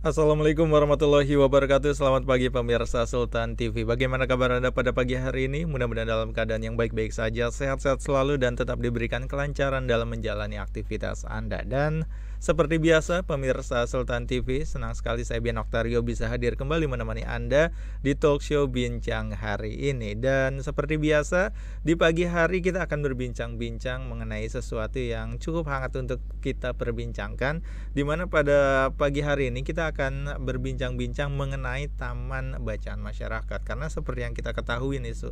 Assalamualaikum warahmatullahi wabarakatuh Selamat pagi pemirsa Sultan TV Bagaimana kabar Anda pada pagi hari ini? Mudah-mudahan dalam keadaan yang baik-baik saja Sehat-sehat selalu dan tetap diberikan kelancaran dalam menjalani aktivitas Anda Dan seperti biasa, pemirsa Sultan TV, senang sekali saya Bian Oktario bisa hadir kembali menemani Anda di talk show Bincang hari ini. Dan seperti biasa, di pagi hari kita akan berbincang-bincang mengenai sesuatu yang cukup hangat untuk kita perbincangkan. Dimana pada pagi hari ini kita akan berbincang-bincang mengenai Taman Bacaan Masyarakat. Karena seperti yang kita ketahui nih, eh,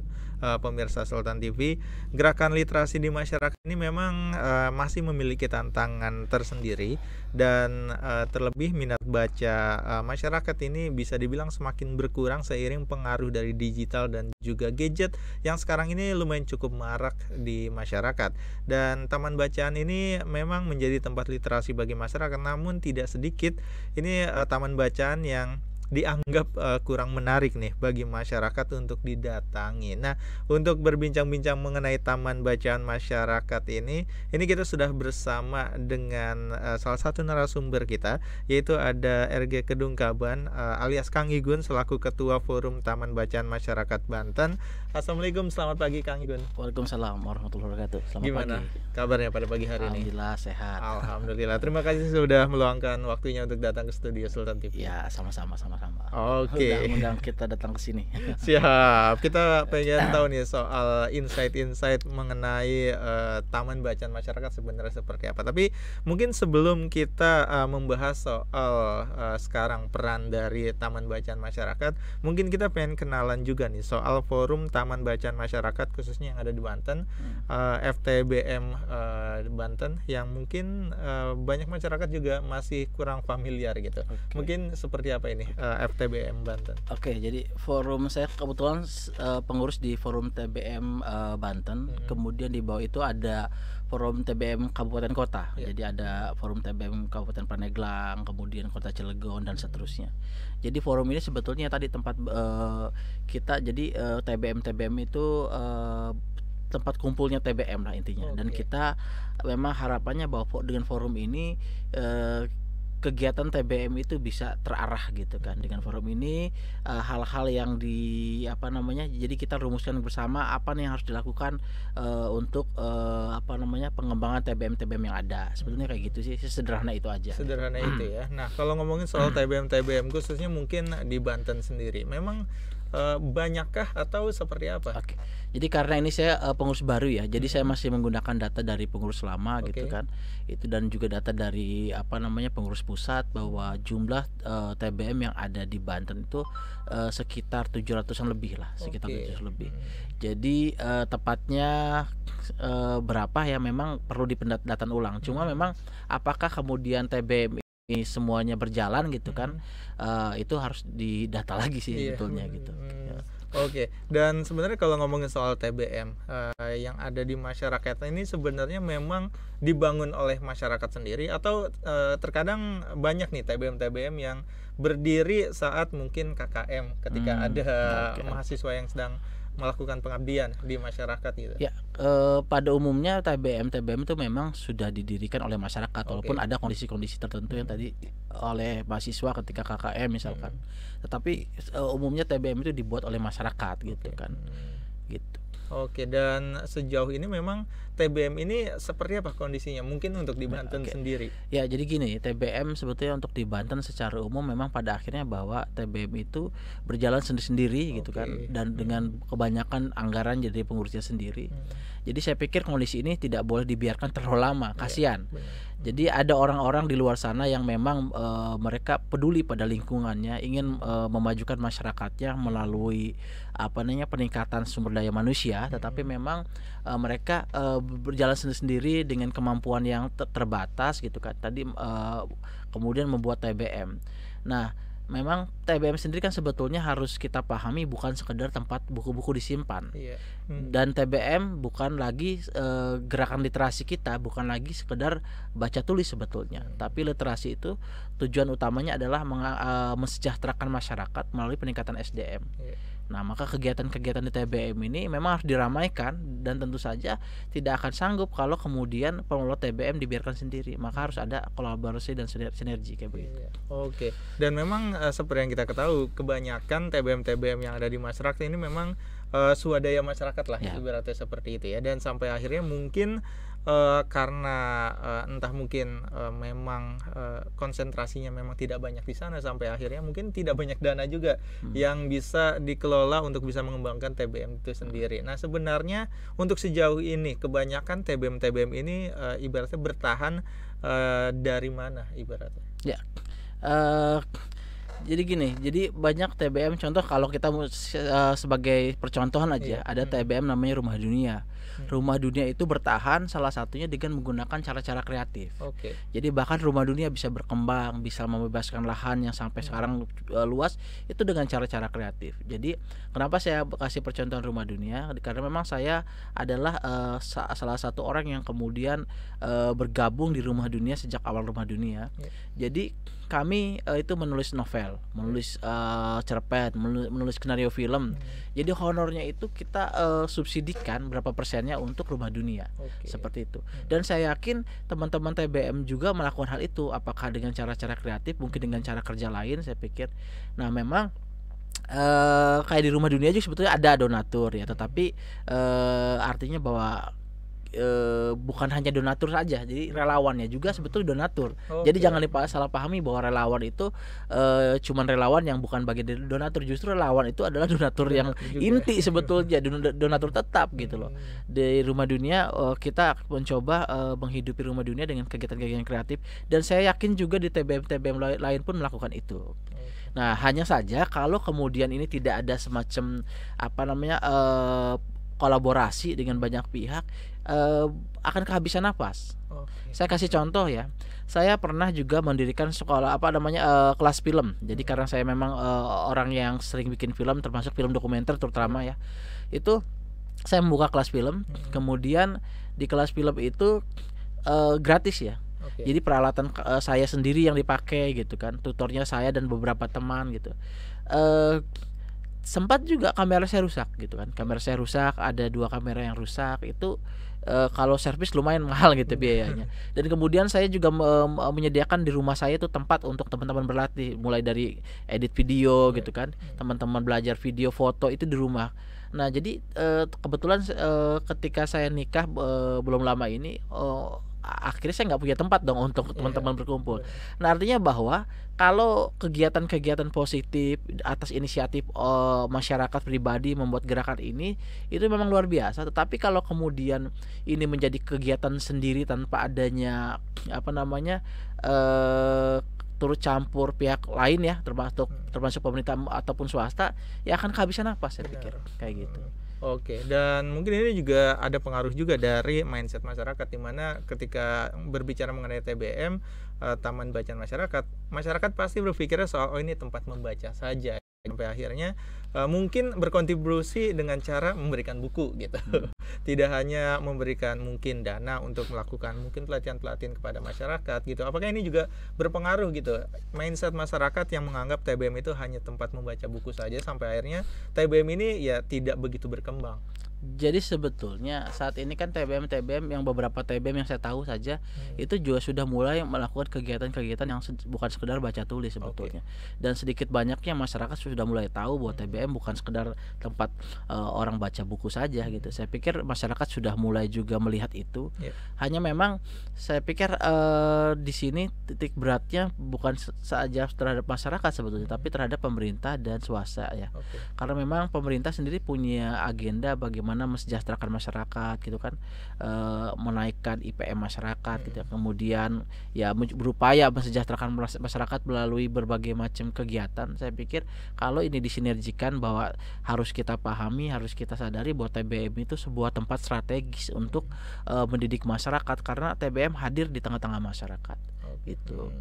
pemirsa Sultan TV, gerakan literasi di masyarakat ini memang eh, masih memiliki tantangan tersendiri dan uh, terlebih minat baca uh, masyarakat ini bisa dibilang semakin berkurang seiring pengaruh dari digital dan juga gadget yang sekarang ini lumayan cukup marak di masyarakat. Dan taman bacaan ini memang menjadi tempat literasi bagi masyarakat namun tidak sedikit ini uh, taman bacaan yang dianggap uh, kurang menarik nih bagi masyarakat untuk didatangi. Nah, untuk berbincang-bincang mengenai taman bacaan masyarakat ini, ini kita sudah bersama dengan uh, salah satu narasumber kita yaitu ada RG Kedungkaban uh, alias Kang Igun selaku ketua Forum Taman Bacaan Masyarakat Banten Assalamualaikum, selamat pagi Kang Gun. Waalaikumsalam warahmatullahi wabarakatuh. Selamat Gimana pagi. kabarnya pada pagi hari ini? Alhamdulillah sehat. Alhamdulillah. Terima kasih sudah meluangkan waktunya untuk datang ke studio Sultan TV. Ya, sama-sama sama-sama. Oke. Okay. Undang kita datang ke sini. Siap. Kita pengen tahu nih soal insight-insight mengenai uh, taman bacaan masyarakat sebenarnya seperti apa. Tapi mungkin sebelum kita uh, membahas soal uh, sekarang peran dari taman bacaan masyarakat, mungkin kita pengen kenalan juga nih soal forum Taman Bacaan Masyarakat khususnya yang ada di Banten, hmm. uh, eh, FTBM uh, eh, Banten yang mungkin uh, banyak masyarakat juga masih kurang familiar gitu. Okay. Mungkin seperti apa ini uh, FTBM Banten? Oke, okay, jadi forum saya kebetulan uh, pengurus di forum TBM uh, Banten, hmm. kemudian di bawah itu ada forum TBM kabupaten kota. Yeah. Jadi ada forum TBM kabupaten Paneglang, kemudian kota Cilegon dan hmm. seterusnya. Jadi forum ini sebetulnya tadi tempat uh, kita jadi uh, eh, TBM TBM itu uh, tempat kumpulnya TBM lah intinya. Okay. Dan kita memang harapannya bahwa dengan forum ini uh, kegiatan TBM itu bisa terarah gitu kan dengan forum ini eh, hal-hal uh, yang di apa namanya jadi kita rumuskan bersama apa nih yang harus dilakukan uh, untuk uh, apa namanya pengembangan TBM TBM yang ada sebetulnya kayak gitu sih sederhana itu aja sederhana itu ya nah kalau ngomongin soal TBM TBM khususnya mungkin di Banten sendiri memang uh, banyakkah atau seperti apa? Okay jadi karena ini saya uh, pengurus baru ya, jadi saya masih menggunakan data dari pengurus lama okay. gitu kan. Itu dan juga data dari apa namanya pengurus pusat bahwa jumlah uh, eh, TBM yang ada di Banten itu uh, sekitar 700-an lebih lah, sekitar okay. 700 lebih. Jadi uh, tepatnya uh, berapa ya memang perlu dipendataan ulang. Cuma memang apakah kemudian TBM ini semuanya berjalan gitu kan uh, itu harus didata lagi sih iya. sebetulnya gitu. Hmm. Oke, okay. dan sebenarnya kalau ngomongin soal TBM uh, eh, yang ada di masyarakat ini sebenarnya memang dibangun oleh masyarakat sendiri atau uh, terkadang banyak nih TBM-TBM yang berdiri saat mungkin KKM ketika hmm, ada okay. mahasiswa yang sedang melakukan pengabdian di masyarakat gitu. Ya, e, pada umumnya TBM TBM itu memang sudah didirikan oleh masyarakat okay. walaupun ada kondisi-kondisi tertentu yang tadi oleh mahasiswa ketika KKM misalkan. Hmm. Tetapi e, umumnya TBM itu dibuat oleh masyarakat gitu okay. kan. Gitu. Oke, dan sejauh ini memang TBM ini seperti apa kondisinya? Mungkin untuk di nah, Banten Oke. sendiri. Ya, jadi gini, TBM sebetulnya untuk di Banten secara umum memang pada akhirnya bahwa TBM itu berjalan sendiri-sendiri gitu kan dan dengan hmm. kebanyakan anggaran jadi pengurusnya sendiri. Hmm. Jadi saya pikir kondisi ini tidak boleh dibiarkan terlalu lama, iya, kasihan. Ya, jadi ada orang-orang di luar sana yang memang e, mereka peduli pada lingkungannya, ingin e, memajukan masyarakatnya melalui apa namanya peningkatan sumber daya manusia, tetapi memang e, mereka e, berjalan sendiri-sendiri dengan kemampuan yang ter terbatas gitu kan. Tadi e, kemudian membuat TBM. Nah, memang TBM sendiri kan sebetulnya harus kita pahami bukan sekedar tempat buku-buku disimpan yeah. hmm. dan TBM bukan lagi e, gerakan literasi kita bukan lagi sekedar baca tulis sebetulnya hmm. tapi literasi itu tujuan utamanya adalah e, mensejahterakan masyarakat melalui peningkatan SDM yeah. Nah, maka kegiatan-kegiatan di TBM ini memang harus diramaikan dan tentu saja tidak akan sanggup kalau kemudian pengelola TBM dibiarkan sendiri. Maka harus ada kolaborasi dan sinergi kayak begitu. Iya. Oke. Dan memang eh, seperti yang kita ketahui, kebanyakan TBM-TBM yang ada di masyarakat ini memang uh, swadaya masyarakat lah, itu iya. berarti seperti itu ya. Dan sampai akhirnya mungkin uh, karena uh, entah mungkin uh, memang uh, konsentrasinya memang tidak banyak di sana sampai akhirnya mungkin tidak banyak dana juga hmm. yang bisa dikelola untuk bisa mengembangkan TBM itu sendiri. Hmm. Nah sebenarnya untuk sejauh ini kebanyakan TBM TBM ini uh, ibaratnya bertahan uh, dari mana ibaratnya? Ya. Uh, jadi gini, jadi banyak TBM contoh kalau kita uh, sebagai percontohan aja, yeah. ada TBM hmm. namanya Rumah Dunia. yeah. Hmm. Rumah Dunia itu bertahan salah satunya dengan menggunakan cara-cara kreatif. Okay. Jadi bahkan Rumah Dunia bisa berkembang, bisa membebaskan lahan yang sampai yeah. Hmm. sekarang uh, luas itu dengan cara-cara kreatif. Jadi kenapa saya kasih percontohan Rumah Dunia? Karena memang saya adalah uh, sa salah satu orang yang kemudian uh, bergabung di Rumah Dunia sejak awal Rumah Dunia. Yeah. Jadi kami uh, itu menulis novel, menulis uh, cerpen, menulis, menulis skenario film. Hmm. Jadi honornya itu kita uh, subsidikan berapa persennya untuk rumah dunia. Okay. Seperti itu. Hmm. Dan saya yakin teman-teman TBM juga melakukan hal itu apakah dengan cara-cara kreatif, mungkin dengan cara kerja lain saya pikir. Nah, memang Uh, kayak di rumah dunia juga sebetulnya ada donatur ya tetapi uh, artinya bahwa e, bukan hanya donatur saja, jadi relawannya juga sebetulnya donatur. Okay. Jadi jangan lupa salah pahami bahwa relawan itu e, cuman relawan yang bukan bagian donatur, justru relawan itu adalah donatur, yang juga. Ya. inti sebetulnya donatur tetap gitu loh. Iya. Di Rumah Dunia e, kita mencoba e, menghidupi Rumah Dunia dengan kegiatan-kegiatan kreatif dan saya yakin juga di TBM-TBM lain pun melakukan itu. Nah, hanya saja kalau kemudian ini tidak ada semacam apa namanya e, kolaborasi dengan banyak pihak uh, akan kehabisan nafas. Okay. Saya kasih contoh ya. Saya pernah juga mendirikan sekolah apa namanya uh, kelas film. Jadi hmm. karena saya memang uh, orang yang sering bikin film termasuk film dokumenter terutama ya. Itu saya membuka kelas film. Hmm. Kemudian di kelas film itu uh, gratis ya. Okay. Jadi peralatan uh, saya sendiri yang dipakai gitu kan. Tutornya saya dan beberapa teman gitu. Uh, sempat juga kamera saya rusak gitu kan. Kamera saya rusak, ada dua kamera yang rusak itu uh, kalau servis lumayan mahal gitu iya. biayanya. Dan kemudian saya juga uh, menyediakan di rumah saya itu tempat untuk teman-teman berlatih, mulai dari edit video iya. gitu kan, hmm. teman-teman belajar video, foto itu di rumah. Nah jadi uh, kebetulan uh, ketika saya nikah uh, belum lama ini. Uh, akhirnya saya nggak punya tempat dong untuk iya, teman-teman yeah. berkumpul. Iya. Nah artinya bahwa kalau kegiatan-kegiatan positif atas inisiatif uh, masyarakat pribadi membuat gerakan ini itu memang luar biasa. Tetapi kalau kemudian ini menjadi kegiatan sendiri tanpa adanya apa namanya uh, turut campur pihak lain ya termasuk hmm. termasuk pemerintah ataupun swasta ya akan kehabisan apa saya pikir kayak gitu. Oke, dan mungkin ini juga ada pengaruh juga dari mindset masyarakat di mana ketika berbicara mengenai TBM, eh, taman bacaan masyarakat, masyarakat pasti berpikirnya soal oh ini tempat membaca saja sampai akhirnya uh, mungkin berkontribusi dengan cara memberikan buku gitu hmm. tidak hanya memberikan mungkin dana untuk melakukan mungkin pelatihan pelatihan kepada masyarakat gitu apakah ini juga berpengaruh gitu mindset masyarakat yang menganggap TBM itu hanya tempat membaca buku saja sampai akhirnya TBM ini ya tidak begitu berkembang jadi sebetulnya saat ini kan TBM TBM yang beberapa TBM yang saya tahu saja hmm. itu juga sudah mulai melakukan kegiatan-kegiatan yang bukan sekedar baca tulis sebetulnya okay. dan sedikit banyaknya masyarakat sudah mulai tahu bahwa TBM hmm. bukan sekedar tempat uh, orang baca buku saja hmm. gitu saya pikir masyarakat sudah mulai juga melihat itu yeah. hanya memang saya pikir uh, di sini titik beratnya bukan saja terhadap masyarakat sebetulnya hmm. tapi terhadap pemerintah dan swasta ya okay. karena memang pemerintah sendiri punya agenda bagaimana bagaimana mensejahterakan masyarakat gitu kan e, menaikkan IPM masyarakat gitu hmm. kemudian ya berupaya mensejahterakan masyarakat melalui berbagai macam kegiatan saya pikir kalau ini disinergikan bahwa harus kita pahami harus kita sadari bahwa TBM itu sebuah tempat strategis untuk e, mendidik masyarakat karena TBM hadir di tengah-tengah masyarakat gitu.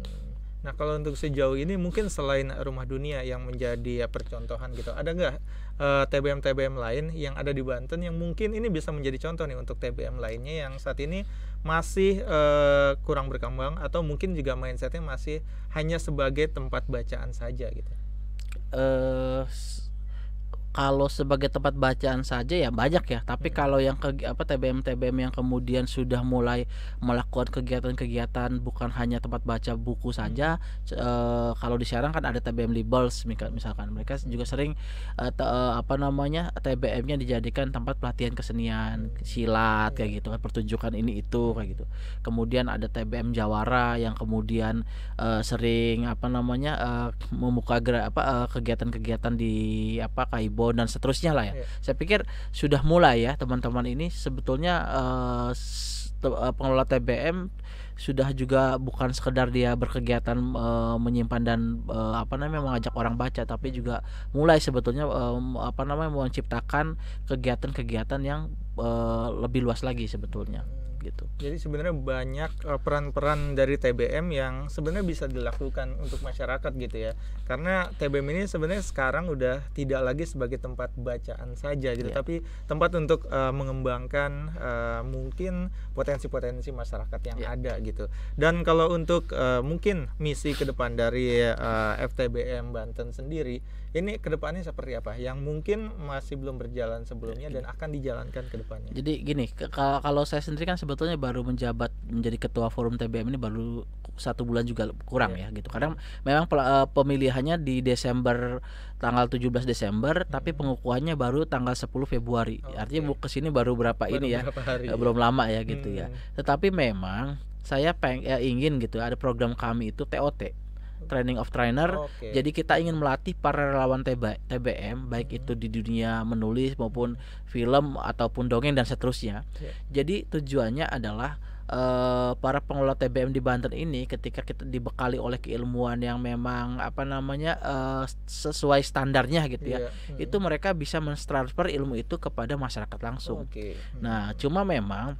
Nah kalau untuk sejauh ini mungkin selain rumah dunia yang menjadi ya, percontohan gitu, ada nggak tbm TBM TBM lain yang ada di Banten yang mungkin ini bisa menjadi contoh nih untuk TBM lainnya yang saat ini masih uh, kurang berkembang atau mungkin juga mindsetnya masih hanya sebagai tempat bacaan saja gitu. Uh, kalau sebagai tempat bacaan saja ya banyak ya tapi hmm. kalau yang ke apa TBM TBM yang kemudian sudah mulai melakukan kegiatan-kegiatan bukan hanya tempat baca buku hmm. saja hmm. e, kalau di Serang kan ada TBM Libels misalkan mereka juga sering e, te, e, apa namanya TBM-nya dijadikan tempat pelatihan kesenian silat kayak gitu kan pertunjukan ini itu hmm. kayak gitu kemudian ada TBM Jawara yang kemudian e, sering apa namanya e, membuka gerak apa kegiatan-kegiatan di apa kayak dan seterusnya lah ya. Yeah. Saya pikir sudah mulai ya teman-teman ini sebetulnya uh, pengelola TBM sudah juga bukan sekedar dia berkegiatan e, menyimpan dan e, apa namanya mengajak orang baca tapi juga mulai sebetulnya e, apa namanya menciptakan kegiatan-kegiatan yang e, lebih luas lagi sebetulnya gitu. Jadi sebenarnya banyak eh, peran-peran dari TBM yang sebenarnya bisa dilakukan untuk masyarakat gitu ya. Karena TBM ini sebenarnya sekarang udah tidak lagi sebagai tempat bacaan saja gitu, yeah. tapi tempat untuk uh, mengembangkan uh, mungkin potensi-potensi masyarakat yang yeah. ada gitu. Dan kalau untuk uh, mungkin misi ke depan dari uh, FTBM Banten sendiri ini kedepannya seperti apa yang mungkin masih belum berjalan sebelumnya dan akan dijalankan kedepannya jadi gini kalau saya sendiri kan sebetulnya baru menjabat menjadi ketua forum TBM ini baru satu bulan juga kurang yeah. ya gitu karena memang eh, pemilihannya di Desember tanggal 17 Desember yeah. Hmm. tapi pengukuhannya baru tanggal 10 Februari oh, artinya okay. kesini baru berapa baru ini ya? berapa ya hari. Eh, iya. belum lama ya gitu ya. hmm. ya tetapi memang saya peng ya, ingin gitu ada program kami itu TOT training of trainer. Okay. Jadi kita ingin melatih para relawan TB, TBM baik hmm. itu di dunia menulis maupun film ataupun dongeng dan seterusnya. Yeah. Jadi tujuannya adalah uh, para pengelola TBM di Banten ini ketika kita dibekali oleh keilmuan yang memang apa namanya uh, sesuai standarnya gitu yeah. ya. ya. Hmm. Itu mereka bisa mentransfer ilmu itu kepada masyarakat langsung. Okay. Hmm. Nah, cuma memang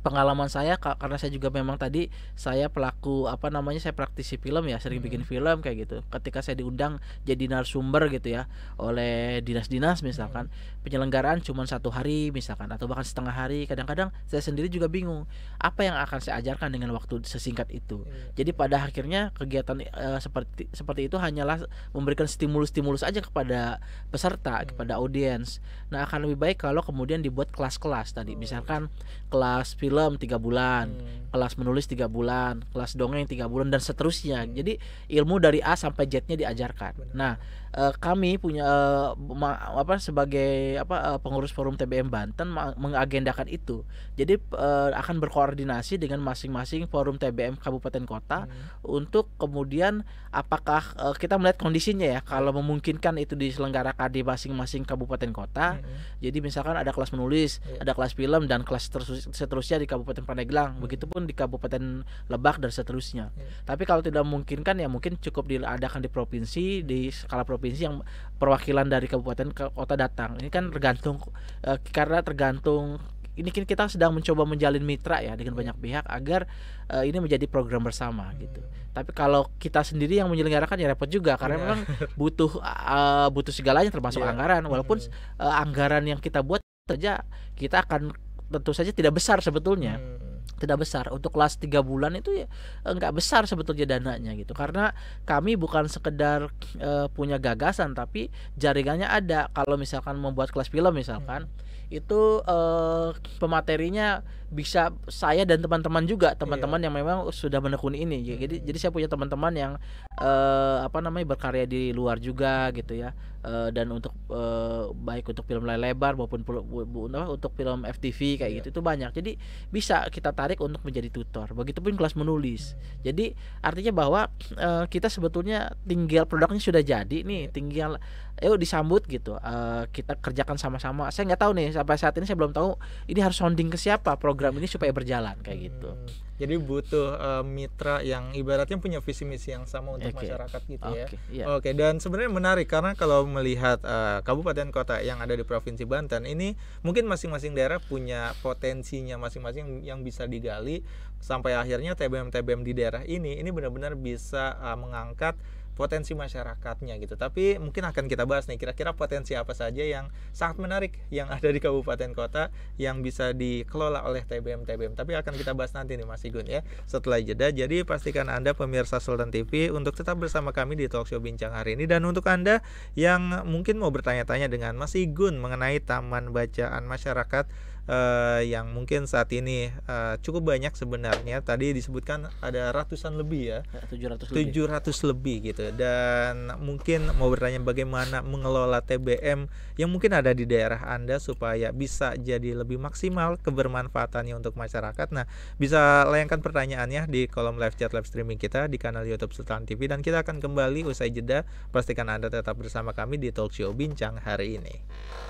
pengalaman saya karena saya juga memang tadi saya pelaku apa namanya saya praktisi film ya sering hmm. bikin film kayak gitu ketika saya diundang jadi narasumber gitu ya oleh dinas-dinas misalkan hmm. penyelenggaraan cuma satu hari misalkan atau bahkan setengah hari kadang-kadang saya sendiri juga bingung apa yang akan saya ajarkan dengan waktu sesingkat itu hmm. jadi pada akhirnya kegiatan uh, seperti seperti itu hanyalah memberikan stimulus-stimulus aja kepada peserta hmm. kepada audiens nah akan lebih baik kalau kemudian dibuat kelas-kelas tadi oh. misalkan kelas film film tiga bulan hmm. kelas menulis tiga bulan kelas dongeng tiga bulan dan seterusnya hmm. jadi ilmu dari A sampai Z-nya diajarkan Benar. nah uh, kami punya uh, ma- apa sebagai apa uh, pengurus forum TBM Banten mengagendakan itu. Jadi uh, akan berkoordinasi dengan masing-masing forum TBM kabupaten kota hmm. untuk kemudian apakah uh, kita melihat kondisinya ya kalau memungkinkan itu diselenggarakan di masing-masing kabupaten kota. Hmm. Jadi misalkan ada kelas menulis, hmm. ada kelas film dan kelas seterusnya di Kabupaten Pandeglang, hmm. begitupun di Kabupaten Lebak dan seterusnya. Hmm. Tapi kalau tidak memungkinkan ya mungkin cukup diadakan di provinsi di skala provinsi provinsi yang perwakilan dari kabupaten ke kota datang. Ini kan tergantung uh, karena tergantung ini kan kita sedang mencoba menjalin mitra ya dengan banyak pihak agar uh, ini menjadi program bersama gitu. Tapi kalau kita sendiri yang menyelenggarakan ya repot juga karena yeah. memang butuh uh, butuh segalanya termasuk yeah. anggaran walaupun uh, anggaran yang kita buat saja kita akan tentu saja tidak besar sebetulnya. Hmm tidak besar untuk kelas tiga bulan itu ya eh, nggak besar sebetulnya dananya gitu karena kami bukan sekedar e, punya gagasan tapi jaringannya ada kalau misalkan membuat kelas film misalkan hmm. itu e, pematerinya bisa saya dan teman-teman juga teman-teman iya. yang memang sudah menekuni ini jadi hmm. jadi saya punya teman-teman yang e, apa namanya berkarya di luar juga gitu ya Eh, dan untuk uh, baik untuk film layar lebar maupun untuk film FTV kayak yeah. gitu itu banyak jadi bisa kita tarik untuk menjadi tutor begitupun kelas menulis jadi artinya bahwa uh, kita sebetulnya tinggal produknya sudah jadi nih yeah. tinggal yuk disambut gitu uh, kita kerjakan sama-sama saya nggak tahu nih sampai saat ini saya belum tahu ini harus sounding ke siapa program ini supaya berjalan kayak gitu hmm. Jadi butuh uh, mitra yang ibaratnya punya visi misi yang sama untuk okay. masyarakat gitu okay. ya. Yeah. Oke, iya. okay. dan sebenarnya menarik karena kalau melihat uh, kabupaten kota yang ada di Provinsi Banten ini mungkin masing-masing daerah punya potensinya masing-masing yang, yang bisa digali sampai akhirnya TBM-TBM di daerah ini ini benar-benar bisa uh, mengangkat potensi masyarakatnya gitu. Tapi mungkin akan kita bahas nih kira-kira potensi apa saja yang sangat menarik yang ada di kabupaten kota yang bisa dikelola oleh TBM TBM. Tapi akan kita bahas nanti nih Mas Igun ya setelah jeda. Jadi pastikan Anda pemirsa Sultan TV untuk tetap bersama kami di Talkshow Bincang hari ini dan untuk Anda yang mungkin mau bertanya-tanya dengan Mas Igun mengenai taman bacaan masyarakat uh, yang mungkin saat ini uh, cukup banyak sebenarnya tadi disebutkan ada ratusan lebih ya 700 ya, lebih. lebih gitu dan mungkin mau bertanya bagaimana mengelola TBM yang mungkin ada di daerah Anda supaya bisa jadi lebih maksimal kebermanfaatannya untuk masyarakat nah bisa layangkan pertanyaannya di kolom live chat live streaming kita di kanal YouTube Sultan TV dan kita akan kembali usai jeda pastikan Anda tetap bersama kami di Talk Show Bincang hari ini.